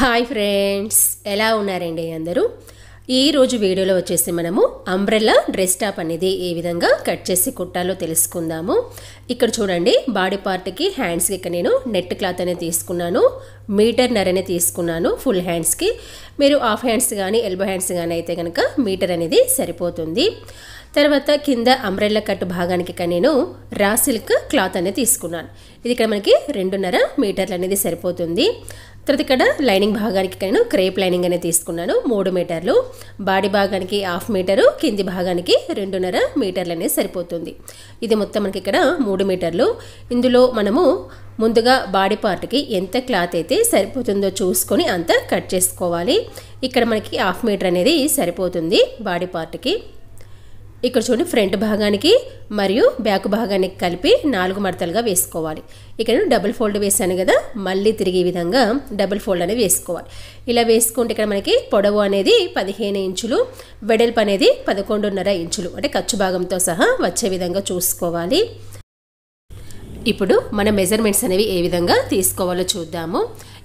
hi friends ఎలా ఉన్నారండి అందరూ ఈరోజు వీడియోలో వచ్చేసి మనము అంబ్రెల్లా డ్రెస్ టాప్ అనేది ఏ విధంగా కట్ చేసి కుట్టాలో తెలుసుకుందాము ఇక్కడ చూడండి బాడీ పార్ట్కి హ్యాండ్స్కి ఇక్కడ నేను నెట్ క్లాత్ అనేది తీసుకున్నాను మీటర్ అనేది తీసుకున్నాను ఫుల్ హ్యాండ్స్కి మీరు హాఫ్ హ్యాండ్స్ కానీ ఎల్బో హ్యాండ్స్ కానీ అయితే కనుక మీటర్ అనేది సరిపోతుంది తర్వాత కింద అంబ్రెల్లా కట్ భాగానికి నేను రా సిల్క్ క్లాత్ అనేది తీసుకున్నాను ఇది ఇక్కడ మనకి రెండున్నర మీటర్లు అనేది సరిపోతుంది తర్వాత ఇక్కడ లైనింగ్ భాగానికి నేను క్రేప్ లైనింగ్ అనేది తీసుకున్నాను మూడు మీటర్లు బాడీ భాగానికి హాఫ్ మీటరు కింది భాగానికి రెండున్నర మీటర్లు అనేది సరిపోతుంది ఇది మొత్తం మనకి ఇక్కడ మూడు మీటర్లు ఇందులో మనము ముందుగా బాడీ పార్ట్కి ఎంత క్లాత్ అయితే సరిపోతుందో చూసుకొని అంత కట్ చేసుకోవాలి ఇక్కడ మనకి హాఫ్ మీటర్ అనేది సరిపోతుంది బాడీ పార్ట్కి ఇక్కడ చూడండి ఫ్రంట్ భాగానికి మరియు బ్యాక్ భాగానికి కలిపి నాలుగు మడతలుగా వేసుకోవాలి ఇక్కడ నేను డబుల్ ఫోల్డ్ వేశాను కదా మళ్ళీ తిరిగే విధంగా డబుల్ ఫోల్డ్ అనేది వేసుకోవాలి ఇలా వేసుకుంటే ఇక్కడ మనకి పొడవు అనేది పదిహేను ఇంచులు వెడల్పు అనేది పదకొండున్నర ఇంచులు అంటే ఖర్చు భాగంతో సహా వచ్చే విధంగా చూసుకోవాలి ఇప్పుడు మన మెజర్మెంట్స్ అనేవి ఏ విధంగా తీసుకోవాలో చూద్దాము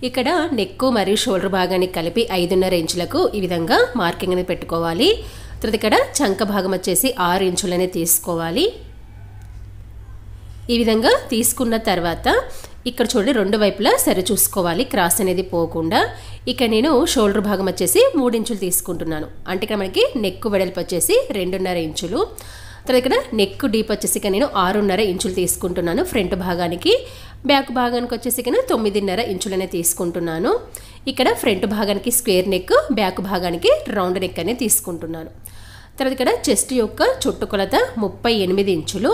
ఇక్కడ నెక్ మరియు షోల్డర్ భాగానికి కలిపి ఐదున్నర ఇంచులకు ఈ విధంగా మార్కింగ్ అనేది పెట్టుకోవాలి తర్వాత ఇక్కడ చంక భాగం వచ్చేసి ఆరు ఇంచులనే తీసుకోవాలి ఈ విధంగా తీసుకున్న తర్వాత ఇక్కడ చూడండి రెండు వైపులా సరి చూసుకోవాలి క్రాస్ అనేది పోకుండా ఇక నేను షోల్డర్ భాగం వచ్చేసి ఇంచులు తీసుకుంటున్నాను అంటే ఇక్కడ మనకి నెక్ వెడల్పు వచ్చేసి రెండున్నర ఇంచులు తర్వాత ఇక్కడ నెక్ డీప్ వచ్చేసి ఇక నేను ఆరున్నర ఇంచులు తీసుకుంటున్నాను ఫ్రంట్ భాగానికి బ్యాక్ భాగానికి వచ్చేసి ఇక తొమ్మిదిన్నర ఇంచులనే తీసుకుంటున్నాను ఇక్కడ ఫ్రంట్ భాగానికి స్క్వేర్ నెక్ బ్యాక్ భాగానికి రౌండ్ నెక్ అనేది తీసుకుంటున్నాను తర్వాత ఇక్కడ చెస్ట్ యొక్క చుట్టుకొలత ముప్పై ఎనిమిది ఇంచులు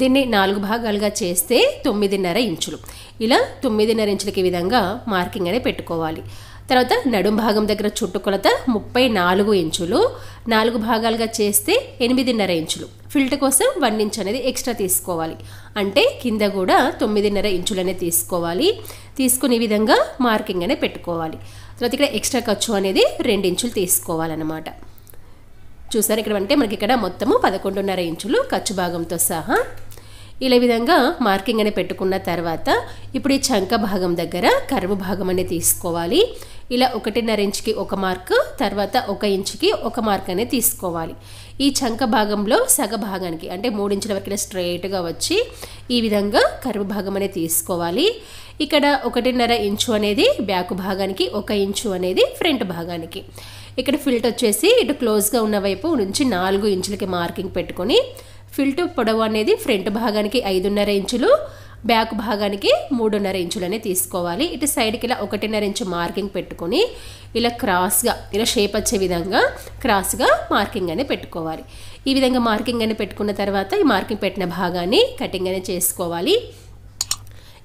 దీన్ని నాలుగు భాగాలుగా చేస్తే తొమ్మిదిన్నర ఇంచులు ఇలా తొమ్మిదిన్నర ఇంచులకి విధంగా మార్కింగ్ అనేది పెట్టుకోవాలి తర్వాత నడుం భాగం దగ్గర చుట్టుకొలత ముప్పై నాలుగు ఇంచులు నాలుగు భాగాలుగా చేస్తే ఎనిమిదిన్నర ఇంచులు ఫిల్ట్ కోసం వన్ ఇంచ్ అనేది ఎక్స్ట్రా తీసుకోవాలి అంటే కింద కూడా తొమ్మిదిన్నర ఇంచులనే తీసుకోవాలి తీసుకునే విధంగా మార్కింగ్ అనేది పెట్టుకోవాలి తర్వాత ఇక్కడ ఎక్స్ట్రా ఖర్చు అనేది రెండు ఇంచులు తీసుకోవాలన్నమాట చూసారు ఇక్కడ అంటే మనకి ఇక్కడ మొత్తము పదకొండున్నర ఇంచులు ఖర్చు భాగంతో సహా ఇలా విధంగా మార్కింగ్ అనేది పెట్టుకున్న తర్వాత ఇప్పుడు ఈ చంక భాగం దగ్గర కరువు భాగం అనేది తీసుకోవాలి ఇలా ఒకటిన్నర ఇంచుకి ఒక మార్క్ తర్వాత ఒక ఇంచుకి ఒక మార్క్ అనేది తీసుకోవాలి ఈ చంక భాగంలో సగ భాగానికి అంటే మూడు ఇంచుల వరకు స్ట్రైట్గా వచ్చి ఈ విధంగా కరువు భాగం అనేది తీసుకోవాలి ఇక్కడ ఒకటిన్నర ఇంచు అనేది బ్యాక్ భాగానికి ఒక ఇంచు అనేది ఫ్రంట్ భాగానికి ఇక్కడ ఫిల్ట్ వచ్చేసి ఇటు క్లోజ్గా ఉన్న వైపు నుంచి నాలుగు ఇంచులకి మార్కింగ్ పెట్టుకొని ఫిల్ట్ పొడవు అనేది ఫ్రంట్ భాగానికి ఐదున్నర ఇంచులు బ్యాక్ భాగానికి మూడున్నర ఇంచులనే తీసుకోవాలి ఇటు సైడ్కి ఇలా ఒకటిన్నర ఇంచు మార్కింగ్ పెట్టుకొని ఇలా క్రాస్గా ఇలా షేప్ వచ్చే విధంగా క్రాస్గా మార్కింగ్ అనేది పెట్టుకోవాలి ఈ విధంగా మార్కింగ్ అనేది పెట్టుకున్న తర్వాత ఈ మార్కింగ్ పెట్టిన భాగాన్ని కటింగ్ అనేది చేసుకోవాలి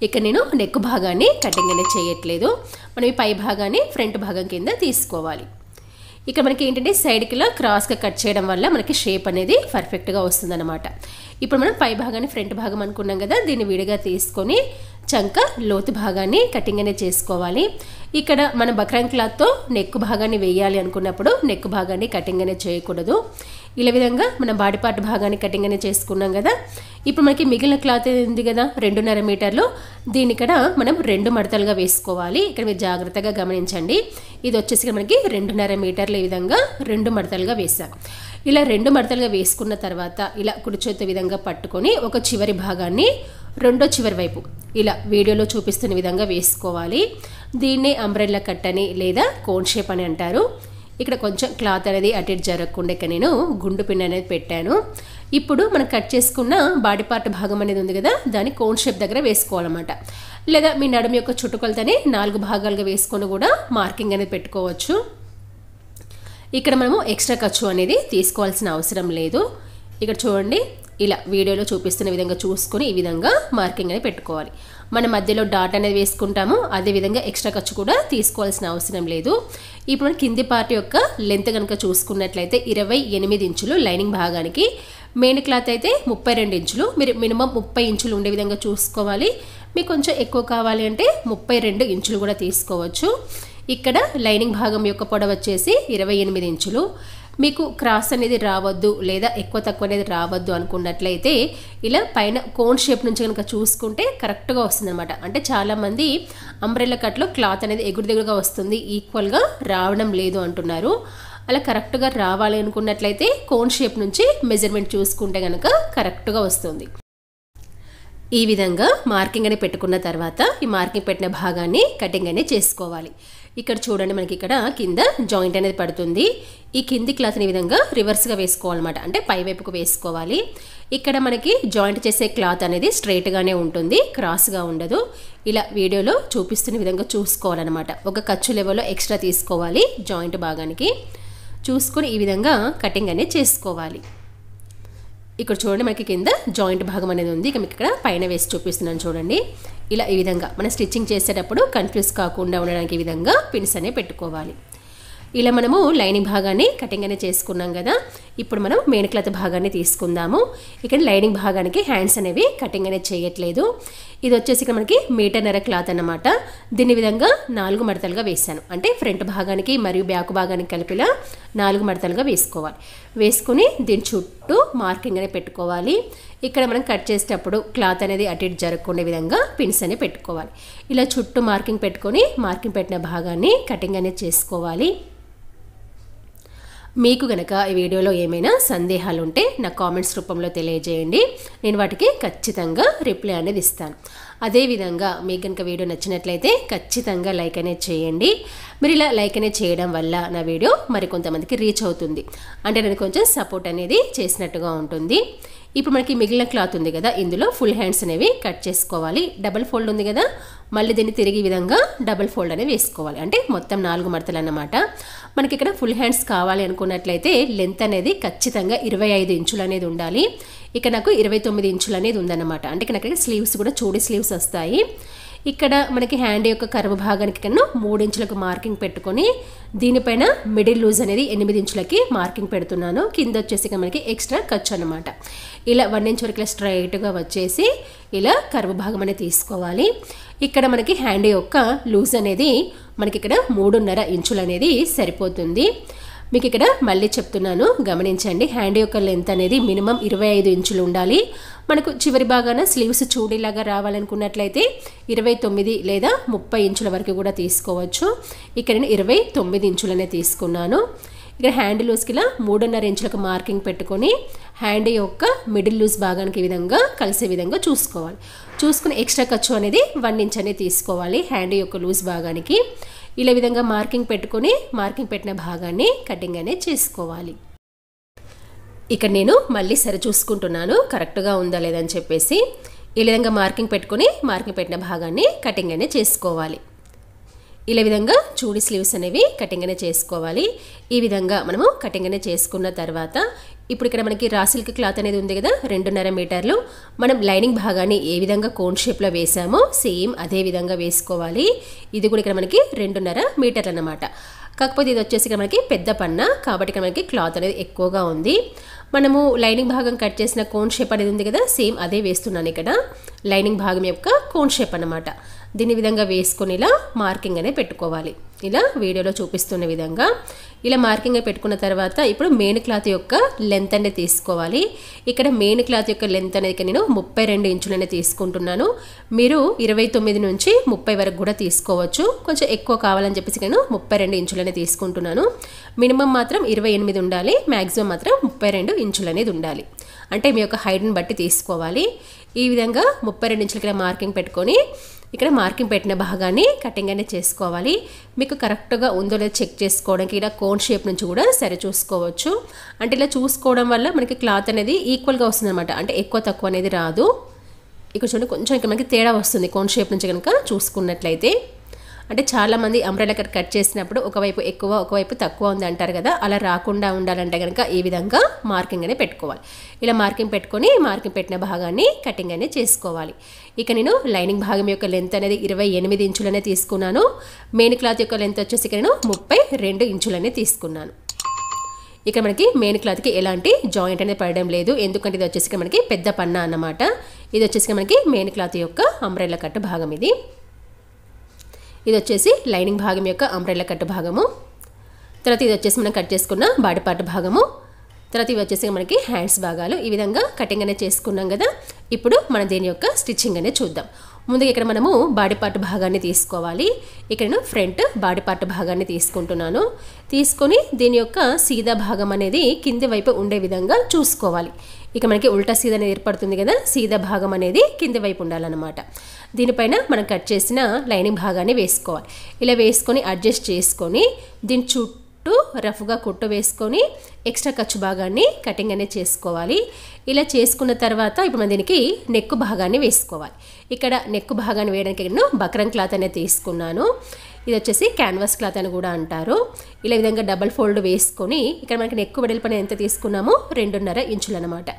ఇక నేను నెక్ భాగాన్ని కటింగ్ అనేది చేయట్లేదు మనం ఈ పై భాగాన్ని ఫ్రంట్ భాగం కింద తీసుకోవాలి ఇక్కడ మనకి ఏంటంటే సైడ్కి ఇలా క్రాస్గా కట్ చేయడం వల్ల మనకి షేప్ అనేది పర్ఫెక్ట్గా వస్తుందన్నమాట ఇప్పుడు మనం పై భాగాన్ని ఫ్రంట్ భాగం అనుకున్నాం కదా దీన్ని విడిగా తీసుకొని చంక లోతు భాగాన్ని కటింగ్ అనేది చేసుకోవాలి ఇక్కడ మన బక్రం క్లాత్తో నెక్ భాగాన్ని వేయాలి అనుకున్నప్పుడు నెక్ భాగాన్ని కటింగ్ అనేది చేయకూడదు ఇలా విధంగా మనం బాడీ పార్ట్ భాగాన్ని కటింగ్ అనేది చేసుకున్నాం కదా ఇప్పుడు మనకి మిగిలిన క్లాత్ ఉంది కదా రెండున్నర మీటర్లు దీన్ని ఇక్కడ మనం రెండు మడతలుగా వేసుకోవాలి ఇక్కడ మీరు జాగ్రత్తగా గమనించండి ఇది వచ్చేసి మనకి రెండున్నర మీటర్లు ఈ విధంగా రెండు మడతలుగా వేసాం ఇలా రెండు మడతలుగా వేసుకున్న తర్వాత ఇలా కుడిచేత విధంగా పట్టుకొని ఒక చివరి భాగాన్ని రెండో చివరి వైపు ఇలా వీడియోలో చూపిస్తున్న విధంగా వేసుకోవాలి దీన్నే అంబ్రెల్లా కట్ అని లేదా కోన్ షేప్ అని అంటారు ఇక్కడ కొంచెం క్లాత్ అనేది అటెడ్ జరగకుండా ఇక్కడ నేను గుండు పిన్ అనేది పెట్టాను ఇప్పుడు మనం కట్ చేసుకున్న బాడీ పార్ట్ భాగం అనేది ఉంది కదా దాన్ని కోన్ షేప్ దగ్గర వేసుకోవాలన్నమాట లేదా మీ నడుము యొక్క చుట్టుకొలతనే నాలుగు భాగాలుగా వేసుకొని కూడా మార్కింగ్ అనేది పెట్టుకోవచ్చు ఇక్కడ మనము ఎక్స్ట్రా ఖర్చు అనేది తీసుకోవాల్సిన అవసరం లేదు ఇక్కడ చూడండి ఇలా వీడియోలో చూపిస్తున్న విధంగా చూసుకొని ఈ విధంగా మార్కింగ్ అనేది పెట్టుకోవాలి మన మధ్యలో డాట్ అనేది వేసుకుంటాము అదేవిధంగా ఎక్స్ట్రా ఖర్చు కూడా తీసుకోవాల్సిన అవసరం లేదు ఇప్పుడు కింది పార్ట్ యొక్క లెంత్ కనుక చూసుకున్నట్లయితే ఇరవై ఎనిమిది ఇంచులు లైనింగ్ భాగానికి మెయిన్ క్లాత్ అయితే ముప్పై రెండు ఇంచులు మీరు మినిమం ముప్పై ఇంచులు ఉండే విధంగా చూసుకోవాలి మీకు కొంచెం ఎక్కువ కావాలి అంటే ముప్పై రెండు ఇంచులు కూడా తీసుకోవచ్చు ఇక్కడ లైనింగ్ భాగం యొక్క పొడవచ్చేసి ఇరవై ఎనిమిది ఇంచులు మీకు క్రాస్ అనేది రావద్దు లేదా ఎక్కువ తక్కువ అనేది రావద్దు అనుకున్నట్లయితే ఇలా పైన కోన్ షేప్ నుంచి కనుక చూసుకుంటే కరెక్ట్గా వస్తుంది అనమాట అంటే చాలామంది అంబ్రెల్లా కట్లో క్లాత్ అనేది ఎగురు దిగురుగా వస్తుంది ఈక్వల్గా రావడం లేదు అంటున్నారు అలా కరెక్ట్గా రావాలి అనుకున్నట్లయితే కోన్ షేప్ నుంచి మెజర్మెంట్ చూసుకుంటే కనుక కరెక్ట్గా వస్తుంది ఈ విధంగా మార్కింగ్ అని పెట్టుకున్న తర్వాత ఈ మార్కింగ్ పెట్టిన భాగాన్ని కటింగ్ అనేది చేసుకోవాలి ఇక్కడ చూడండి మనకి ఇక్కడ కింద జాయింట్ అనేది పడుతుంది ఈ కింది క్లాత్ని ఈ విధంగా రివర్స్గా వేసుకోవాలన్నమాట అంటే పైవైపుకు వేసుకోవాలి ఇక్కడ మనకి జాయింట్ చేసే క్లాత్ అనేది స్ట్రైట్గానే ఉంటుంది క్రాస్గా ఉండదు ఇలా వీడియోలో చూపిస్తున్న విధంగా చూసుకోవాలన్నమాట ఒక ఖర్చు లెవెల్లో ఎక్స్ట్రా తీసుకోవాలి జాయింట్ భాగానికి చూసుకొని ఈ విధంగా కటింగ్ అనేది చేసుకోవాలి ఇక్కడ చూడండి మనకి కింద జాయింట్ భాగం అనేది ఉంది ఇక మీకు ఇక్కడ పైన వేసి చూపిస్తున్నాను చూడండి ఇలా ఈ విధంగా మనం స్టిచ్చింగ్ చేసేటప్పుడు కన్ఫ్యూజ్ కాకుండా ఉండడానికి ఈ విధంగా పిన్స్ అనేవి పెట్టుకోవాలి ఇలా మనము లైనింగ్ భాగాన్ని కటింగ్ అనేది చేసుకున్నాం కదా ఇప్పుడు మనం మెయిన్ క్లాత్ భాగాన్ని తీసుకుందాము ఇక్కడ లైనింగ్ భాగానికి హ్యాండ్స్ అనేవి కటింగ్ అనేది చేయట్లేదు ఇది వచ్చేసి ఇక్కడ మనకి మీటర్నర క్లాత్ అనమాట దీని విధంగా నాలుగు మడతలుగా వేసాను అంటే ఫ్రంట్ భాగానికి మరియు బ్యాక్ భాగానికి కలిపిలా నాలుగు మడతలుగా వేసుకోవాలి వేసుకుని దీని చుట్టూ మార్కింగ్ అనేది పెట్టుకోవాలి ఇక్కడ మనం కట్ చేసేటప్పుడు క్లాత్ అనేది అటు ఇటు జరగకుండా విధంగా పిన్స్ అనేది పెట్టుకోవాలి ఇలా చుట్టూ మార్కింగ్ పెట్టుకొని మార్కింగ్ పెట్టిన భాగాన్ని కటింగ్ అనేది చేసుకోవాలి మీకు గనక ఈ వీడియోలో ఏమైనా సందేహాలు ఉంటే నా కామెంట్స్ రూపంలో తెలియజేయండి నేను వాటికి ఖచ్చితంగా రిప్లై అనేది ఇస్తాను అదేవిధంగా మీకు కనుక వీడియో నచ్చినట్లయితే ఖచ్చితంగా లైక్ అనేది చేయండి మీరు ఇలా లైక్ అనేది చేయడం వల్ల నా వీడియో మరికొంతమందికి రీచ్ అవుతుంది అంటే నేను కొంచెం సపోర్ట్ అనేది చేసినట్టుగా ఉంటుంది ఇప్పుడు మనకి మిగిలిన క్లాత్ ఉంది కదా ఇందులో ఫుల్ హ్యాండ్స్ అనేవి కట్ చేసుకోవాలి డబల్ ఫోల్డ్ ఉంది కదా మళ్ళీ దీన్ని తిరిగి విధంగా డబల్ ఫోల్డ్ అనేవి వేసుకోవాలి అంటే మొత్తం నాలుగు మడతలు అన్నమాట మనకి ఇక్కడ ఫుల్ హ్యాండ్స్ కావాలి అనుకున్నట్లయితే లెంత్ అనేది ఖచ్చితంగా ఇరవై ఐదు ఇంచులు అనేది ఉండాలి ఇక నాకు ఇరవై తొమ్మిది ఇంచులు అనేది ఉందన్నమాట అంటే నాకు స్లీవ్స్ కూడా చూడి స్లీవ్స్ వస్తాయి ఇక్కడ మనకి హ్యాండ్ యొక్క కర్వ భాగానికి కన్నా మూడు ఇంచులకు మార్కింగ్ పెట్టుకొని దీనిపైన మిడిల్ లూజ్ అనేది ఎనిమిది ఇంచులకి మార్కింగ్ పెడుతున్నాను కింద వచ్చేసి మనకి ఎక్స్ట్రా ఖర్చు అనమాట ఇలా వన్ ఇంచ్ వరకు ఇలా స్ట్రైట్గా వచ్చేసి ఇలా కర్వ భాగం అనేది తీసుకోవాలి ఇక్కడ మనకి హ్యాండ్ యొక్క లూజ్ అనేది మనకి ఇక్కడ మూడున్నర ఇంచులు అనేది సరిపోతుంది మీకు ఇక్కడ మళ్ళీ చెప్తున్నాను గమనించండి హ్యాండ్ యొక్క లెంత్ అనేది మినిమం ఇరవై ఐదు ఇంచులు ఉండాలి మనకు చివరి భాగాన స్లీవ్స్ చూడేలాగా రావాలనుకున్నట్లయితే ఇరవై తొమ్మిది లేదా ముప్పై ఇంచుల వరకు కూడా తీసుకోవచ్చు ఇక్కడ నేను ఇరవై తొమ్మిది ఇంచులనే తీసుకున్నాను ఇక్కడ హ్యాండ్ లూస్కి ఇలా మూడున్నర ఇంచులకు మార్కింగ్ పెట్టుకొని హ్యాండ్ యొక్క మిడిల్ లూజ్ భాగానికి విధంగా కలిసే విధంగా చూసుకోవాలి చూసుకుని ఎక్స్ట్రా ఖర్చు అనేది వన్ ఇంచ్ అనేది తీసుకోవాలి హ్యాండ్ యొక్క లూజ్ భాగానికి ఇలా విధంగా మార్కింగ్ పెట్టుకొని మార్కింగ్ పెట్టిన భాగాన్ని కటింగ్ అనేది చేసుకోవాలి ఇక్కడ నేను మళ్ళీ సరి చూసుకుంటున్నాను కరెక్ట్గా ఉందా లేదని చెప్పేసి ఈ విధంగా మార్కింగ్ పెట్టుకొని మార్కింగ్ పెట్టిన భాగాన్ని కటింగ్ అనేది చేసుకోవాలి ఇలా విధంగా చూడి స్లీవ్స్ అనేవి కటింగ్ అనే చేసుకోవాలి ఈ విధంగా మనము కటింగ్ అనే చేసుకున్న తర్వాత ఇప్పుడు ఇక్కడ మనకి రాసిల్క్ క్లాత్ అనేది ఉంది కదా రెండున్నర మీటర్లు మనం లైనింగ్ భాగాన్ని ఏ విధంగా కోన్ షేప్లో వేసామో సేమ్ అదే విధంగా వేసుకోవాలి ఇది కూడా ఇక్కడ మనకి రెండున్నర మీటర్లు అనమాట కాకపోతే ఇది వచ్చేసి ఇక్కడ మనకి పెద్ద పన్న కాబట్టి ఇక్కడ మనకి క్లాత్ అనేది ఎక్కువగా ఉంది మనము లైనింగ్ భాగం కట్ చేసిన కోన్ షేప్ అనేది ఉంది కదా సేమ్ అదే వేస్తున్నాను ఇక్కడ లైనింగ్ భాగం యొక్క కోన్ షేప్ అనమాట దీని విధంగా వేసుకొని ఇలా మార్కింగ్ అనేది పెట్టుకోవాలి ఇలా వీడియోలో చూపిస్తున్న విధంగా ఇలా మార్కింగ్ పెట్టుకున్న తర్వాత ఇప్పుడు మెయిన్ క్లాత్ యొక్క లెంత్ అనేది తీసుకోవాలి ఇక్కడ మెయిన్ క్లాత్ యొక్క లెంత్ అనేది నేను ముప్పై రెండు ఇంచులనే తీసుకుంటున్నాను మీరు ఇరవై తొమ్మిది నుంచి ముప్పై వరకు కూడా తీసుకోవచ్చు కొంచెం ఎక్కువ కావాలని చెప్పేసి నేను ముప్పై రెండు ఇంచులనే తీసుకుంటున్నాను మినిమం మాత్రం ఇరవై ఎనిమిది ఉండాలి మ్యాక్సిమం మాత్రం ముప్పై రెండు ఇంచులు అనేది ఉండాలి అంటే మీ యొక్క హైట్ని బట్టి తీసుకోవాలి ఈ విధంగా ముప్పై రెండు ఇంచులకి మార్కింగ్ పెట్టుకొని ఇక్కడ మార్కింగ్ పెట్టిన భాగాన్ని కటింగ్ అనేది చేసుకోవాలి మీకు కరెక్ట్గా ఉందో లేదో చెక్ చేసుకోవడానికి ఇలా కోన్ షేప్ నుంచి కూడా సరే చూసుకోవచ్చు అంటే ఇలా చూసుకోవడం వల్ల మనకి క్లాత్ అనేది ఈక్వల్గా వస్తుందన్నమాట అంటే ఎక్కువ తక్కువ అనేది రాదు ఇక్కడ చూడండి కొంచెం ఇక్కడ మనకి తేడా వస్తుంది కోన్ షేప్ నుంచి కనుక చూసుకున్నట్లయితే అంటే చాలామంది అంబ్రెలా కట్ కట్ చేసినప్పుడు ఒకవైపు ఎక్కువ ఒకవైపు తక్కువ ఉంది అంటారు కదా అలా రాకుండా ఉండాలంటే కనుక ఈ విధంగా మార్కింగ్ అనేది పెట్టుకోవాలి ఇలా మార్కింగ్ పెట్టుకొని మార్కింగ్ పెట్టిన భాగాన్ని కటింగ్ అనేది చేసుకోవాలి ఇక నేను లైనింగ్ భాగం యొక్క లెంత్ అనేది ఇరవై ఎనిమిది ఇంచులనే తీసుకున్నాను మెయిన్ క్లాత్ యొక్క లెంత్ వచ్చేసి నేను ముప్పై రెండు ఇంచులనే తీసుకున్నాను ఇక్కడ మనకి మెయిన్ క్లాత్కి ఎలాంటి జాయింట్ అనేది పడడం లేదు ఎందుకంటే ఇది వచ్చేసి మనకి పెద్ద పన్న అన్నమాట ఇది వచ్చేసి మనకి మెయిన్ క్లాత్ యొక్క అంబ్రెల్లా కట్ భాగం ఇది ఇది వచ్చేసి లైనింగ్ భాగం యొక్క అంబ్రెల్లా కట్ భాగము తర్వాత ఇది వచ్చేసి మనం కట్ చేసుకున్న బాడీ పార్ట్ భాగము తర్వాత ఇవి వచ్చేసి మనకి హ్యాండ్స్ భాగాలు ఈ విధంగా కటింగ్ అనేది చేసుకున్నాం కదా ఇప్పుడు మనం దీని యొక్క స్టిచ్చింగ్ అనేది చూద్దాం ముందుగా ఇక్కడ మనము బాడీ పార్ట్ భాగాన్ని తీసుకోవాలి ఇక్కడ నేను ఫ్రంట్ బాడీ పార్ట్ భాగాన్ని తీసుకుంటున్నాను తీసుకొని దీని యొక్క సీదా భాగం అనేది కింది వైపు ఉండే విధంగా చూసుకోవాలి ఇక మనకి ఉల్టా సీద అనేది ఏర్పడుతుంది కదా సీద భాగం అనేది కింది వైపు ఉండాలన్నమాట దీనిపైన మనం కట్ చేసిన లైనింగ్ భాగాన్ని వేసుకోవాలి ఇలా వేసుకొని అడ్జస్ట్ చేసుకొని దీని చుట్టూ రఫ్గా కుట్ట వేసుకొని ఎక్స్ట్రా ఖర్చు భాగాన్ని కటింగ్ అనేది చేసుకోవాలి ఇలా చేసుకున్న తర్వాత ఇప్పుడు మనం దీనికి నెక్కు భాగాన్ని వేసుకోవాలి ఇక్కడ నెక్కు భాగాన్ని వేయడానికి నేను బక్రం క్లాత్ అనేది తీసుకున్నాను ఇది వచ్చేసి క్యాన్వాస్ క్లాత్ అని కూడా అంటారు ఇలా విధంగా డబల్ ఫోల్డ్ వేసుకొని ఇక్కడ మనకి నెక్కు వెడల్పన ఎంత తీసుకున్నామో రెండున్నర ఇంచులు అనమాట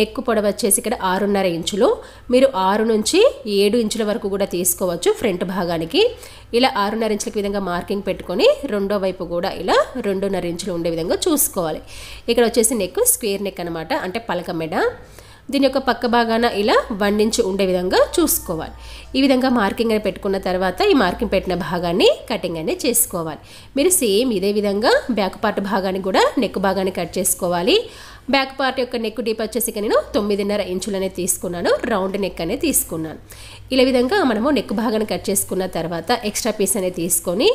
నెక్కు పొడవ వచ్చేసి ఇక్కడ ఆరున్నర ఇంచులు మీరు ఆరు నుంచి ఏడు ఇంచుల వరకు కూడా తీసుకోవచ్చు ఫ్రంట్ భాగానికి ఇలా ఆరున్నర ఇంచులకు విధంగా మార్కింగ్ పెట్టుకొని రెండో వైపు కూడా ఇలా రెండున్నర ఇంచులు ఉండే విధంగా చూసుకోవాలి ఇక్కడ వచ్చేసి నెక్ స్క్వేర్ నెక్ అనమాట అంటే పలక మెడ దీని యొక్క పక్క భాగాన ఇలా వండించి ఉండే విధంగా చూసుకోవాలి ఈ విధంగా మార్కింగ్ అని పెట్టుకున్న తర్వాత ఈ మార్కింగ్ పెట్టిన భాగాన్ని కటింగ్ అనేది చేసుకోవాలి మీరు సేమ్ ఇదే విధంగా బ్యాక్ పార్ట్ భాగాన్ని కూడా నెక్ భాగాన్ని కట్ చేసుకోవాలి బ్యాక్ పార్ట్ యొక్క నెక్ డీప్ వచ్చేసి నేను తొమ్మిదిన్నర ఇంచులు అనేది తీసుకున్నాను రౌండ్ నెక్ అనేది తీసుకున్నాను ఇలా విధంగా మనము నెక్ భాగాన్ని కట్ చేసుకున్న తర్వాత ఎక్స్ట్రా పీస్ అనేది తీసుకొని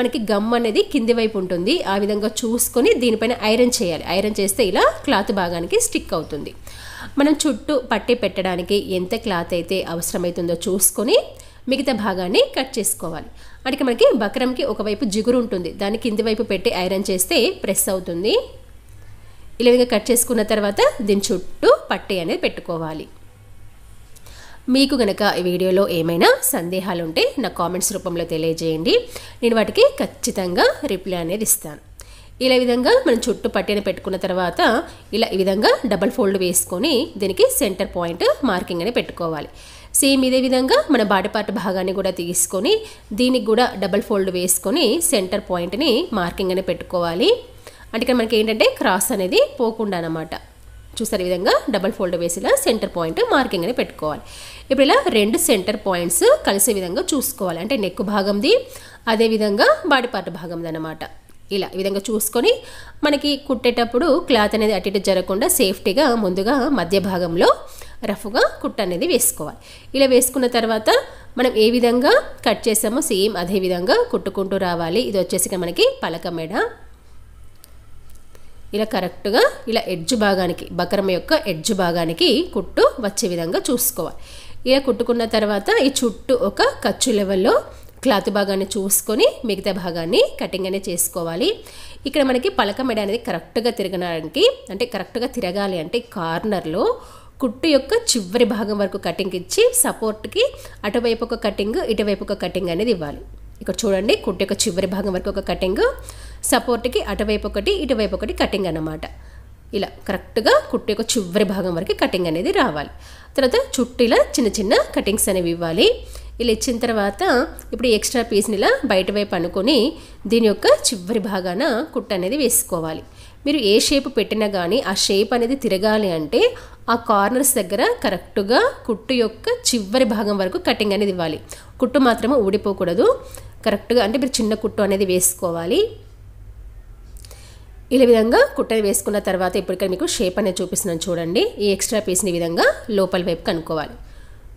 మనకి గమ్ అనేది కింది వైపు ఉంటుంది ఆ విధంగా చూసుకొని దీనిపైన ఐరన్ చేయాలి ఐరన్ చేస్తే ఇలా క్లాత్ భాగానికి స్టిక్ అవుతుంది మనం చుట్టూ పట్టి పెట్టడానికి ఎంత క్లాత్ అయితే అవసరమవుతుందో చూసుకొని మిగతా భాగాన్ని కట్ చేసుకోవాలి అంటే మనకి బక్రంకి ఒకవైపు జిగురు ఉంటుంది దాన్ని కింది వైపు పెట్టి ఐరన్ చేస్తే ప్రెస్ అవుతుంది ఇలా విధంగా కట్ చేసుకున్న తర్వాత దీని చుట్టూ పట్టి అనేది పెట్టుకోవాలి మీకు గనక ఈ వీడియోలో ఏమైనా సందేహాలు ఉంటే నా కామెంట్స్ రూపంలో తెలియజేయండి నేను వాటికి ఖచ్చితంగా రిప్లై అనేది ఇస్తాను ఇలా విధంగా మనం చుట్టూ పట్టిన పెట్టుకున్న తర్వాత ఇలా ఈ విధంగా డబల్ ఫోల్డ్ వేసుకొని దీనికి సెంటర్ పాయింట్ మార్కింగ్ అని పెట్టుకోవాలి సేమ్ ఇదే విధంగా మన బాడీ పార్ట్ భాగాన్ని కూడా తీసుకొని దీనికి కూడా డబల్ ఫోల్డ్ వేసుకొని సెంటర్ పాయింట్ని మార్కింగ్ అని పెట్టుకోవాలి అంటే ఇక్కడ మనకి ఏంటంటే క్రాస్ అనేది పోకుండా అనమాట చూసారు విధంగా డబల్ ఫోల్డ్ వేసేలా సెంటర్ పాయింట్ మార్కింగ్ అని పెట్టుకోవాలి ఇప్పుడు ఇలా రెండు సెంటర్ పాయింట్స్ కలిసే విధంగా చూసుకోవాలి అంటే నెక్ భాగంది అదేవిధంగా బాడీ పార్ట్ భాగంది అనమాట ఇలా ఈ విధంగా చూసుకొని మనకి కుట్టేటప్పుడు క్లాత్ అనేది అటు ఇటు జరగకుండా సేఫ్టీగా ముందుగా మధ్య భాగంలో రఫ్గా కుట్ట అనేది వేసుకోవాలి ఇలా వేసుకున్న తర్వాత మనం ఏ విధంగా కట్ చేసామో సేమ్ అదే విధంగా కుట్టుకుంటూ రావాలి ఇది వచ్చేసి మనకి పలక మెడ ఇలా కరెక్ట్గా ఇలా ఎడ్జ్ భాగానికి బకరం యొక్క ఎడ్జ్ భాగానికి కుట్టు వచ్చే విధంగా చూసుకోవాలి ఇలా కుట్టుకున్న తర్వాత ఈ చుట్టూ ఒక ఖర్చు లెవెల్లో క్లాత్ భాగాన్ని చూసుకొని మిగతా భాగాన్ని కటింగ్ అనేది చేసుకోవాలి ఇక్కడ మనకి పలక మెడ అనేది కరెక్ట్గా తిరగడానికి అంటే కరెక్ట్గా తిరగాలి అంటే కార్నర్లో కుట్టు యొక్క చివరి భాగం వరకు కటింగ్ ఇచ్చి సపోర్ట్కి అటువైపు ఒక కటింగ్ ఇటువైపు ఒక కటింగ్ అనేది ఇవ్వాలి ఇక్కడ చూడండి కుట్టు యొక్క చివరి భాగం వరకు ఒక కటింగ్ సపోర్ట్కి అటువైపు ఒకటి ఇటువైపు ఒకటి కటింగ్ అన్నమాట ఇలా కరెక్ట్గా కుట్టు యొక్క చివరి భాగం వరకు కటింగ్ అనేది రావాలి తర్వాత చుట్టూ ఇలా చిన్న చిన్న కటింగ్స్ అనేవి ఇవ్వాలి ఇలా ఇచ్చిన తర్వాత ఇప్పుడు ఎక్స్ట్రా పీస్ని ఇలా బయట వైపు అనుకొని దీని యొక్క చివరి భాగాన కుట్ట అనేది వేసుకోవాలి మీరు ఏ షేప్ పెట్టినా కానీ ఆ షేప్ అనేది తిరగాలి అంటే ఆ కార్నర్స్ దగ్గర కరెక్ట్గా కుట్టు యొక్క చివరి భాగం వరకు కటింగ్ అనేది ఇవ్వాలి కుట్టు మాత్రమే ఊడిపోకూడదు కరెక్ట్గా అంటే మీరు చిన్న కుట్టు అనేది వేసుకోవాలి ఇలా విధంగా కుట్టని వేసుకున్న తర్వాత ఇప్పుడు మీకు షేప్ అనేది చూపిస్తున్నాను చూడండి ఈ ఎక్స్ట్రా పీస్ని ఈ విధంగా లోపల వైపు కనుక్కోవాలి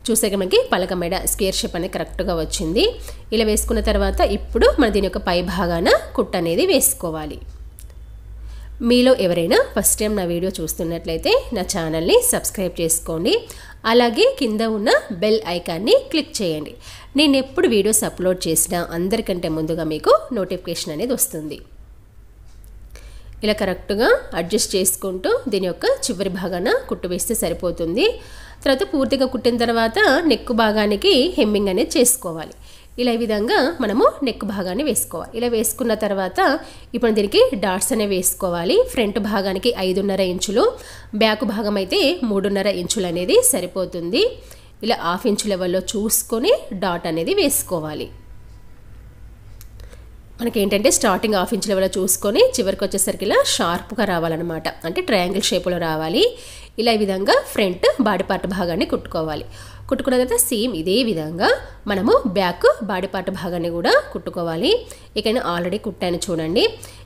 చూసాక మనకి పలక మెడ స్క్వేర్ షేప్ అనేది కరెక్ట్గా వచ్చింది ఇలా వేసుకున్న తర్వాత ఇప్పుడు మన దీని యొక్క పై భాగాన కుట్ట అనేది వేసుకోవాలి మీలో ఎవరైనా ఫస్ట్ టైం నా వీడియో చూస్తున్నట్లయితే నా ఛానల్ని సబ్స్క్రైబ్ చేసుకోండి అలాగే కింద ఉన్న బెల్ ఐకాన్ని క్లిక్ చేయండి నేను ఎప్పుడు వీడియోస్ అప్లోడ్ చేసినా అందరికంటే ముందుగా మీకు నోటిఫికేషన్ అనేది వస్తుంది ఇలా కరెక్ట్గా అడ్జస్ట్ చేసుకుంటూ దీని యొక్క చివరి భాగాన కుట్టు వేస్తే సరిపోతుంది తర్వాత పూర్తిగా కుట్టిన తర్వాత నెక్ భాగానికి హెమ్మింగ్ అనేది చేసుకోవాలి ఇలా ఈ విధంగా మనము నెక్ భాగాన్ని వేసుకోవాలి ఇలా వేసుకున్న తర్వాత ఇప్పుడు దీనికి డాట్స్ అనేవి వేసుకోవాలి ఫ్రంట్ భాగానికి ఐదున్నర ఇంచులు బ్యాక్ భాగం అయితే మూడున్నర ఇంచులు అనేది సరిపోతుంది ఇలా హాఫ్ ఇంచు లెవెల్లో చూసుకొని డాట్ అనేది వేసుకోవాలి మనకి ఏంటంటే స్టార్టింగ్ హాఫ్ ఇంచ్ లెవెల్ చూసుకొని చివరికి వచ్చేసరికి ఇలా షార్ప్గా రావాలన్నమాట అంటే ట్రయాంగిల్ షేప్లో రావాలి ఇలా ఈ విధంగా ఫ్రంట్ బాడీ పార్ట్ భాగాన్ని కుట్టుకోవాలి కుట్టుకున్న తర్వాత సేమ్ ఇదే విధంగా మనము బ్యాక్ బాడీ పార్ట్ భాగాన్ని కూడా కుట్టుకోవాలి ఇక ఆల్రెడీ కుట్టాను చూడండి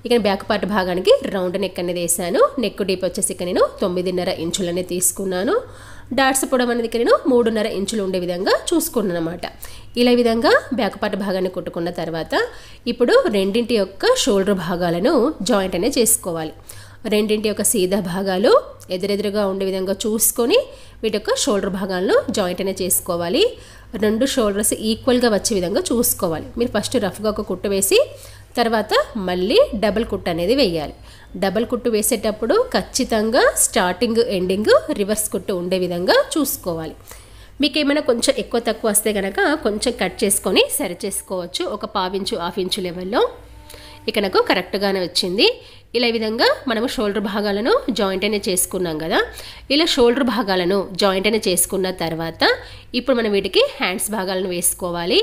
ఇక బ్యాక్ పార్ట్ భాగానికి రౌండ్ నెక్ అనేది వేసాను నెక్ డీప్ వచ్చేసి ఇక నేను తొమ్మిదిన్నర ఇంచులనే తీసుకున్నాను డాట్స్ పొడవు అనేది నేను మూడున్నర ఇంచులు ఉండే విధంగా చూసుకున్నాను అనమాట ఇలా విధంగా బ్యాక్ పార్ట్ భాగాన్ని కుట్టుకున్న తర్వాత ఇప్పుడు రెండింటి యొక్క షోల్డర్ భాగాలను జాయింట్ అనేది చేసుకోవాలి రెండింటి యొక్క సీదా భాగాలు ఎదురెదురుగా ఉండే విధంగా చూసుకొని వీటి యొక్క షోల్డర్ భాగాలను జాయింట్ అనేది చేసుకోవాలి రెండు షోల్డర్స్ ఈక్వల్గా వచ్చే విధంగా చూసుకోవాలి మీరు ఫస్ట్ రఫ్గా ఒక కుట్టు వేసి తర్వాత మళ్ళీ డబల్ కుట్ అనేది వేయాలి డబల్ కుట్టు వేసేటప్పుడు ఖచ్చితంగా స్టార్టింగ్ ఎండింగ్ రివర్స్ కుట్టు ఉండే విధంగా చూసుకోవాలి మీకు ఏమైనా కొంచెం ఎక్కువ తక్కువ వస్తే కనుక కొంచెం కట్ చేసుకొని సరి చేసుకోవచ్చు ఒక పావించు హాఫ్ ఇంచు లెవెల్లో ఇక నాకు కరెక్ట్గానే వచ్చింది ఇలా విధంగా మనము షోల్డర్ భాగాలను జాయింట్ అయినా చేసుకున్నాం కదా ఇలా షోల్డర్ భాగాలను జాయింట్ అయినా చేసుకున్న తర్వాత ఇప్పుడు మనం వీటికి హ్యాండ్స్ భాగాలను వేసుకోవాలి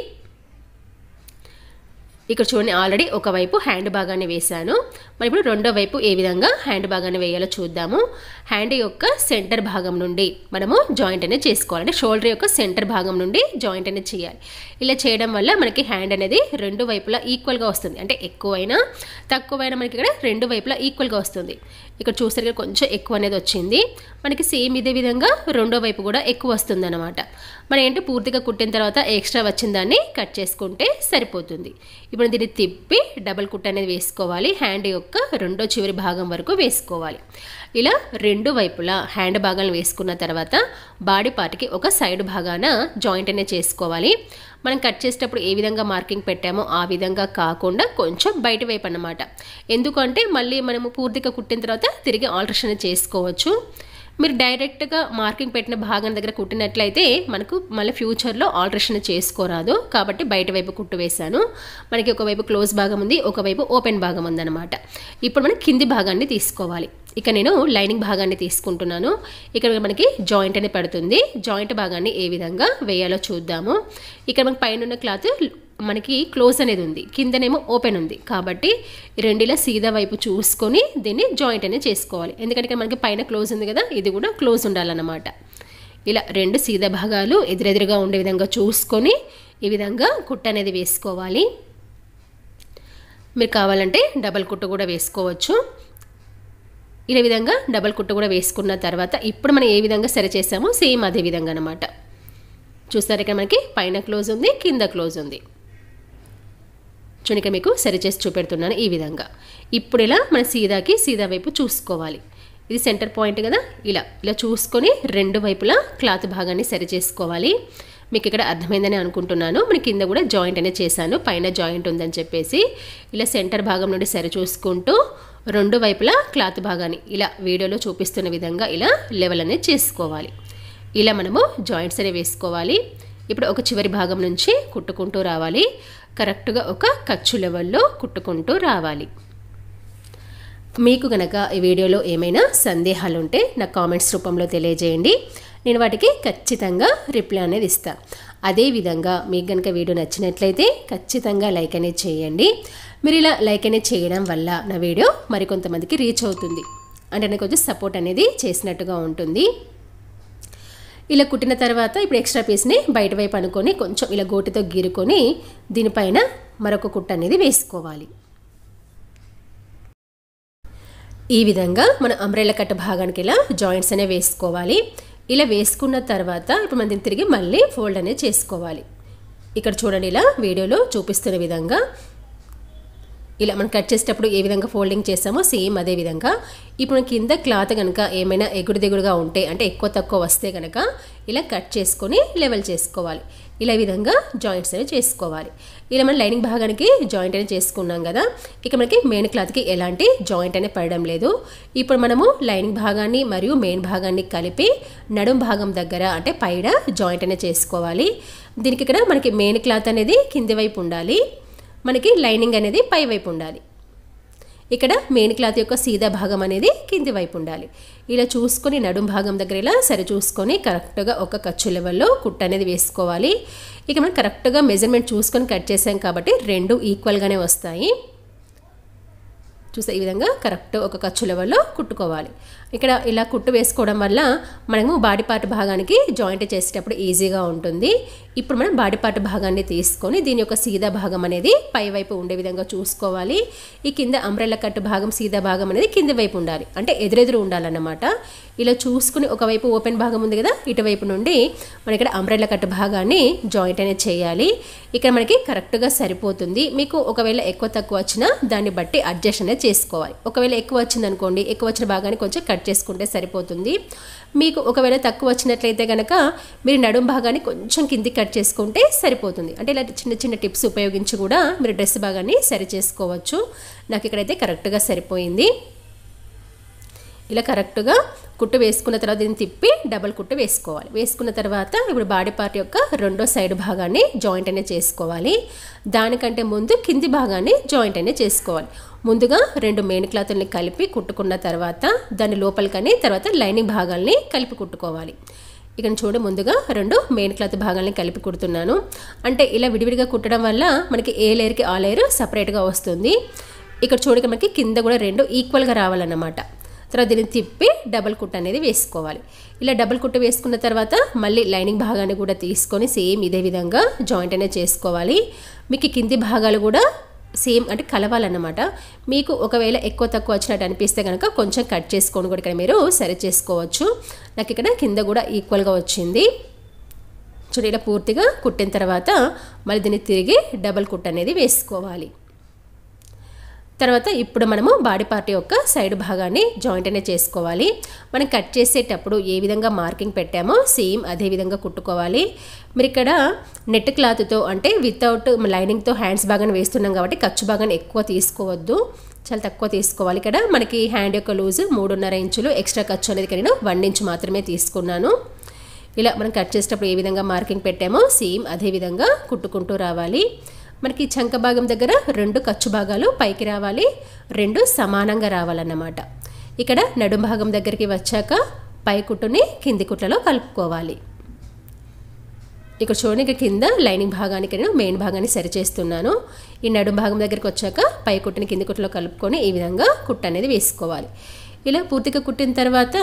ఇక్కడ చూడండి ఆల్రెడీ ఒకవైపు హ్యాండ్ బాగానే వేశాను మరి ఇప్పుడు రెండో వైపు ఏ విధంగా హ్యాండ్ బాగానే వేయాలో చూద్దాము హ్యాండ్ యొక్క సెంటర్ భాగం నుండి మనము జాయింట్ అనేది చేసుకోవాలి అంటే షోల్డర్ యొక్క సెంటర్ భాగం నుండి జాయింట్ అనేది చేయాలి ఇలా చేయడం వల్ల మనకి హ్యాండ్ అనేది రెండు వైపులా ఈక్వల్గా వస్తుంది అంటే ఎక్కువైనా తక్కువైనా మనకి ఇక్కడ రెండు వైపులా ఈక్వల్గా వస్తుంది ఇక్కడ చూసరికి కొంచెం ఎక్కువ అనేది వచ్చింది మనకి సేమ్ ఇదే విధంగా రెండో వైపు కూడా ఎక్కువ వస్తుంది అనమాట మనం ఏంటి పూర్తిగా కుట్టిన తర్వాత ఎక్స్ట్రా వచ్చిన దాన్ని కట్ చేసుకుంటే సరిపోతుంది ఇప్పుడు దీన్ని తిప్పి డబల్ కుట్ అనేది వేసుకోవాలి హ్యాండ్ యొక్క రెండో చివరి భాగం వరకు వేసుకోవాలి ఇలా రెండు వైపులా హ్యాండ్ భాగాలను వేసుకున్న తర్వాత బాడీ పార్ట్కి ఒక సైడ్ భాగాన జాయింట్ అనేది చేసుకోవాలి మనం కట్ చేసేటప్పుడు ఏ విధంగా మార్కింగ్ పెట్టామో ఆ విధంగా కాకుండా కొంచెం బయట వైపు అన్నమాట ఎందుకంటే మళ్ళీ మనము పూర్తిగా కుట్టిన తర్వాత తిరిగి ఆల్టరేషన్ చేసుకోవచ్చు మీరు డైరెక్ట్గా మార్కింగ్ పెట్టిన భాగం దగ్గర కుట్టినట్లయితే మనకు మళ్ళీ ఫ్యూచర్లో ఆల్టరేషన్ చేసుకోరాదు కాబట్టి బయట వైపు కుట్టు వేశాను మనకి ఒకవైపు క్లోజ్ భాగం ఉంది ఒకవైపు ఓపెన్ భాగం ఉందన్నమాట ఇప్పుడు మనం కింది భాగాన్ని తీసుకోవాలి ఇక నేను లైనింగ్ భాగాన్ని తీసుకుంటున్నాను ఇక్కడ మనకి జాయింట్ అని పడుతుంది జాయింట్ భాగాన్ని ఏ విధంగా వేయాలో చూద్దాము ఇక్కడ మనకి పైన ఉన్న క్లాత్ మనకి క్లోజ్ అనేది ఉంది కిందనేమో ఓపెన్ ఉంది కాబట్టి రెండిలా సీదా వైపు చూసుకొని దీన్ని జాయింట్ అనేది చేసుకోవాలి ఎందుకంటే ఇక్కడ మనకి పైన క్లోజ్ ఉంది కదా ఇది కూడా క్లోజ్ ఉండాలన్నమాట ఇలా రెండు సీదా భాగాలు ఎదురెదురుగా ఉండే విధంగా చూసుకొని ఈ విధంగా కుట్ట అనేది వేసుకోవాలి మీరు కావాలంటే డబల్ కుట్టు కూడా వేసుకోవచ్చు ఇదే విధంగా డబల్ కుట్ట కూడా వేసుకున్న తర్వాత ఇప్పుడు మనం ఏ విధంగా సరి చేసామో సేమ్ అదే విధంగా అనమాట చూస్తారు ఇక్కడ మనకి పైన క్లోజ్ ఉంది కింద క్లోజ్ ఉంది చునిక మీకు సరి చేసి చూపెడుతున్నాను ఈ విధంగా ఇప్పుడు ఇలా మన సీదాకి సీదా వైపు చూసుకోవాలి ఇది సెంటర్ పాయింట్ కదా ఇలా ఇలా చూసుకొని రెండు వైపులా క్లాత్ భాగాన్ని సరి చేసుకోవాలి మీకు ఇక్కడ అర్థమైందని అనుకుంటున్నాను మన కింద కూడా జాయింట్ అనేది చేశాను పైన జాయింట్ ఉందని చెప్పేసి ఇలా సెంటర్ భాగం నుండి సరి చూసుకుంటూ రెండు వైపులా క్లాత్ భాగాన్ని ఇలా వీడియోలో చూపిస్తున్న విధంగా ఇలా లెవెల్ అనేది చేసుకోవాలి ఇలా మనము జాయింట్స్ అనేవి వేసుకోవాలి ఇప్పుడు ఒక చివరి భాగం నుంచి కుట్టుకుంటూ రావాలి కరెక్ట్గా ఒక ఖర్చు లెవెల్లో కుట్టుకుంటూ రావాలి మీకు గనక ఈ వీడియోలో ఏమైనా సందేహాలు ఉంటే నాకు కామెంట్స్ రూపంలో తెలియజేయండి నేను వాటికి ఖచ్చితంగా రిప్లై అనేది ఇస్తాను అదేవిధంగా మీకు కనుక వీడియో నచ్చినట్లయితే ఖచ్చితంగా లైక్ అనేది చేయండి మీరు ఇలా లైక్ అనేది చేయడం వల్ల నా వీడియో మరికొంతమందికి రీచ్ అవుతుంది అంటే నాకు కొంచెం సపోర్ట్ అనేది చేసినట్టుగా ఉంటుంది ఇలా కుట్టిన తర్వాత ఇప్పుడు ఎక్స్ట్రా పీస్ని బయట వైపు అనుకొని కొంచెం ఇలా గోటితో గీరుకొని దీనిపైన మరొక కుట్ట అనేది వేసుకోవాలి ఈ విధంగా మన అంబ్రెల్లా కట్ భాగానికి ఇలా జాయింట్స్ అనేవి వేసుకోవాలి ఇలా వేసుకున్న తర్వాత ఇప్పుడు మనం తిరిగి మళ్ళీ ఫోల్డ్ అనేది చేసుకోవాలి ఇక్కడ చూడండి ఇలా వీడియోలో చూపిస్తున్న విధంగా ఇలా మనం కట్ చేసేటప్పుడు ఏ విధంగా ఫోల్డింగ్ చేస్తామో సేమ్ అదే విధంగా ఇప్పుడు కింద క్లాత్ కనుక ఏమైనా ఎగుడు దిగుడుగా ఉంటే అంటే ఎక్కువ తక్కువ వస్తే కనుక ఇలా కట్ చేసుకొని లెవెల్ చేసుకోవాలి ఇలా విధంగా జాయింట్స్ అనేవి చేసుకోవాలి ఇలా మనం లైనింగ్ భాగానికి జాయింట్ అనేది చేసుకున్నాం కదా ఇక మనకి మెయిన్ క్లాత్కి ఎలాంటి జాయింట్ అనేది పడడం లేదు ఇప్పుడు మనము లైనింగ్ భాగాన్ని మరియు మెయిన్ భాగాన్ని కలిపి నడుం భాగం దగ్గర అంటే పైడ జాయింట్ అనేది చేసుకోవాలి దీనికి ఇక్కడ మనకి మెయిన్ క్లాత్ అనేది కింది వైపు ఉండాలి మనకి లైనింగ్ అనేది పై వైపు ఉండాలి ఇక్కడ మెయిన్ క్లాత్ యొక్క సీదా భాగం అనేది కింది వైపు ఉండాలి ఇలా చూసుకొని నడుం భాగం దగ్గర ఇలా సరి చూసుకొని కరెక్ట్గా ఒక ఖర్చు లెవెల్లో కుట్ట అనేది వేసుకోవాలి ఇక మనం కరెక్ట్గా మెజర్మెంట్ చూసుకొని కట్ చేసాం కాబట్టి రెండు ఈక్వల్గానే వస్తాయి చూసే ఈ విధంగా కరెక్ట్ ఒక ఖర్చు లెవెల్లో కుట్టుకోవాలి ఇక్కడ ఇలా కుట్టు వేసుకోవడం వల్ల మనము బాడీ పార్ట్ భాగానికి జాయింట్ చేసేటప్పుడు ఈజీగా ఉంటుంది ఇప్పుడు మనం బాడీ పార్ట్ భాగాన్ని తీసుకొని దీని యొక్క సీదా భాగం అనేది పై వైపు ఉండే విధంగా చూసుకోవాలి ఈ కింద అంబ్రెల్లా కట్టు భాగం సీదా భాగం అనేది కింది వైపు ఉండాలి అంటే ఎదురెదురు ఉండాలన్నమాట ఇలా చూసుకుని ఒకవైపు ఓపెన్ భాగం ఉంది కదా ఇటువైపు నుండి మన ఇక్కడ అంబ్రెల్లా కట్టు భాగాన్ని జాయింట్ అనేది చేయాలి ఇక్కడ మనకి కరెక్ట్గా సరిపోతుంది మీకు ఒకవేళ ఎక్కువ తక్కువ వచ్చినా దాన్ని బట్టి అడ్జస్ట్ అనేది చేసుకోవాలి ఒకవేళ ఎక్కువ వచ్చింది అనుకోండి ఎక్కువ వచ్చిన భాగాన్ని కొంచెం కట్ చేసుకుంటే సరిపోతుంది మీకు ఒకవేళ తక్కువ వచ్చినట్లయితే కనుక మీరు నడుం భాగాన్ని కొంచెం కిందికి కట్ చేసుకుంటే సరిపోతుంది అంటే ఇలా చిన్న చిన్న టిప్స్ ఉపయోగించి కూడా మీరు డ్రెస్ భాగాన్ని సరి చేసుకోవచ్చు నాకు ఇక్కడైతే కరెక్ట్గా సరిపోయింది ఇలా కరెక్ట్గా కుట్టు వేసుకున్న తర్వాత దీన్ని తిప్పి డబల్ కుట్టు వేసుకోవాలి వేసుకున్న తర్వాత ఇప్పుడు బాడీ పార్ట్ యొక్క రెండో సైడ్ భాగాన్ని జాయింట్ అనే చేసుకోవాలి దానికంటే ముందు కింది భాగాన్ని జాయింట్ అనే చేసుకోవాలి ముందుగా రెండు మెయిన్ క్లాతుల్ని కలిపి కుట్టుకున్న తర్వాత దాని లోపలికని తర్వాత లైనింగ్ భాగాల్ని కలిపి కుట్టుకోవాలి ఇక్కడ చూడ ముందుగా రెండు మెయిన్ క్లాత్ భాగాల్ని కలిపి కుడుతున్నాను అంటే ఇలా విడివిడిగా కుట్టడం వల్ల మనకి ఏ లేయర్కి ఆ లేయర్ సపరేట్గా వస్తుంది ఇక్కడ చూడక మనకి కింద కూడా రెండు ఈక్వల్గా రావాలన్నమాట తర్వాత దీన్ని తిప్పి డబల్ కుట్ అనేది వేసుకోవాలి ఇలా డబల్ కుట్టు వేసుకున్న తర్వాత మళ్ళీ లైనింగ్ భాగాన్ని కూడా తీసుకొని సేమ్ ఇదే విధంగా జాయింట్ అనేది చేసుకోవాలి మీకు కింది భాగాలు కూడా సేమ్ అంటే కలవాలన్నమాట మీకు ఒకవేళ ఎక్కువ తక్కువ వచ్చినట్టు అనిపిస్తే కనుక కొంచెం కట్ చేసుకొని కూడా ఇక్కడ మీరు సరి చేసుకోవచ్చు నాకు ఇక్కడ కింద కూడా ఈక్వల్గా వచ్చింది చూడు పూర్తిగా కుట్టిన తర్వాత మళ్ళీ దీన్ని తిరిగి డబల్ కుట్ అనేది వేసుకోవాలి తర్వాత ఇప్పుడు మనము బాడీ పార్ట్ యొక్క సైడ్ భాగాన్ని జాయింట్ అనే చేసుకోవాలి మనం కట్ చేసేటప్పుడు ఏ విధంగా మార్కింగ్ పెట్టామో సేమ్ అదే విధంగా కుట్టుకోవాలి మీరు ఇక్కడ నెట్ క్లాత్తో అంటే వితౌట్ లైనింగ్తో హ్యాండ్స్ భాగాన్ని వేస్తున్నాం కాబట్టి ఖర్చు భాగాన్ని ఎక్కువ తీసుకోవద్దు చాలా తక్కువ తీసుకోవాలి ఇక్కడ మనకి హ్యాండ్ యొక్క లూజ్ మూడున్నర ఇంచులు ఎక్స్ట్రా ఖర్చు అనేది నేను వన్ ఇంచు మాత్రమే తీసుకున్నాను ఇలా మనం కట్ చేసేటప్పుడు ఏ విధంగా మార్కింగ్ పెట్టామో సేమ్ అదే విధంగా కుట్టుకుంటూ రావాలి మనకి చంక భాగం దగ్గర రెండు ఖర్చు భాగాలు పైకి రావాలి రెండు సమానంగా రావాలన్నమాట ఇక్కడ నడుం భాగం దగ్గరికి వచ్చాక పై కుట్టుని కింది కుట్లలో కలుపుకోవాలి ఇక్కడ చూడండి కింద లైనింగ్ భాగానికి నేను మెయిన్ భాగాన్ని సరిచేస్తున్నాను ఈ నడుం భాగం దగ్గరికి వచ్చాక పై కుట్టుని కింది కుట్టలో కలుపుకొని ఈ విధంగా కుట్ట అనేది వేసుకోవాలి ఇలా పూర్తిగా కుట్టిన తర్వాత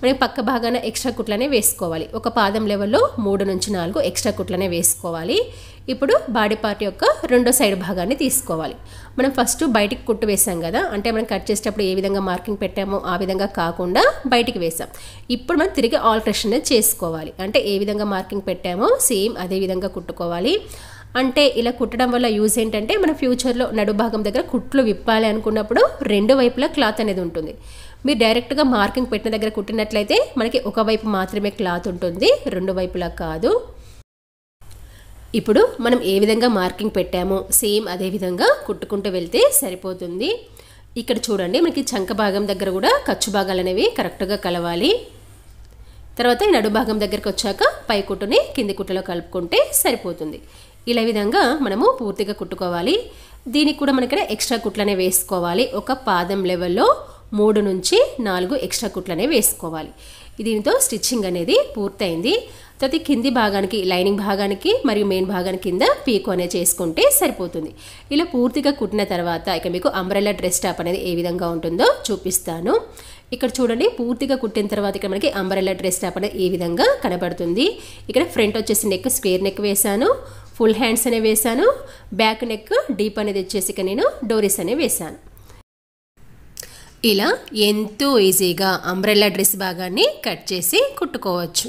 మనం పక్క భాగాన ఎక్స్ట్రా కుట్లనే వేసుకోవాలి ఒక పాదం లెవెల్లో మూడు నుంచి నాలుగు ఎక్స్ట్రా కుట్లనే వేసుకోవాలి ఇప్పుడు బాడీ పార్ట్ యొక్క రెండో సైడ్ భాగాన్ని తీసుకోవాలి మనం ఫస్ట్ బయటికి కుట్టు వేసాం కదా అంటే మనం కట్ చేసేటప్పుడు ఏ విధంగా మార్కింగ్ పెట్టామో ఆ విధంగా కాకుండా బయటికి వేసాం ఇప్పుడు మనం తిరిగి ఆల్ట్రేషన్ చేసుకోవాలి అంటే ఏ విధంగా మార్కింగ్ పెట్టామో సేమ్ అదే విధంగా కుట్టుకోవాలి అంటే ఇలా కుట్టడం వల్ల యూజ్ ఏంటంటే మన ఫ్యూచర్లో నడుభాగం దగ్గర కుట్లు విప్పాలి అనుకున్నప్పుడు రెండు వైపులా క్లాత్ అనేది ఉంటుంది మీరు డైరెక్ట్గా మార్కింగ్ పెట్టిన దగ్గర కుట్టినట్లయితే మనకి ఒకవైపు మాత్రమే క్లాత్ ఉంటుంది రెండు వైపులా కాదు ఇప్పుడు మనం ఏ విధంగా మార్కింగ్ పెట్టామో సేమ్ అదే విధంగా కుట్టుకుంటూ వెళ్తే సరిపోతుంది ఇక్కడ చూడండి మనకి చంక భాగం దగ్గర కూడా ఖర్చు భాగాలు అనేవి కరెక్ట్గా కలవాలి తర్వాత ఈ నడు భాగం దగ్గరికి వచ్చాక పై కుట్టుని కింది కుట్టలో కలుపుకుంటే సరిపోతుంది ఇలా విధంగా మనము పూర్తిగా కుట్టుకోవాలి దీనికి కూడా మనకి ఎక్స్ట్రా కుట్లనే వేసుకోవాలి ఒక పాదం లెవెల్లో మూడు నుంచి నాలుగు ఎక్స్ట్రా కుట్లనే వేసుకోవాలి దీనితో స్టిచ్చింగ్ అనేది పూర్తయింది తర్వాత కింది భాగానికి లైనింగ్ భాగానికి మరియు మెయిన్ భాగానికి కింద పీకు అనేది చేసుకుంటే సరిపోతుంది ఇలా పూర్తిగా కుట్టిన తర్వాత ఇక మీకు అంబ్రెల్లా డ్రెస్ టాప్ అనేది ఏ విధంగా ఉంటుందో చూపిస్తాను ఇక్కడ చూడండి పూర్తిగా కుట్టిన తర్వాత ఇక్కడ మనకి అంబ్రెల్లా డ్రెస్ టాప్ అనేది ఏ విధంగా కనబడుతుంది ఇక్కడ ఫ్రంట్ వచ్చేసి నెక్ స్క్వేర్ నెక్ వేశాను ఫుల్ హ్యాండ్స్ అనే వేశాను బ్యాక్ నెక్ డీప్ అనేది వచ్చేసి నేను డోరీస్ అనే వేశాను ఇలా ఎంతో ఈజీగా అంబ్రెల్లా డ్రెస్ భాగాన్ని కట్ చేసి కుట్టుకోవచ్చు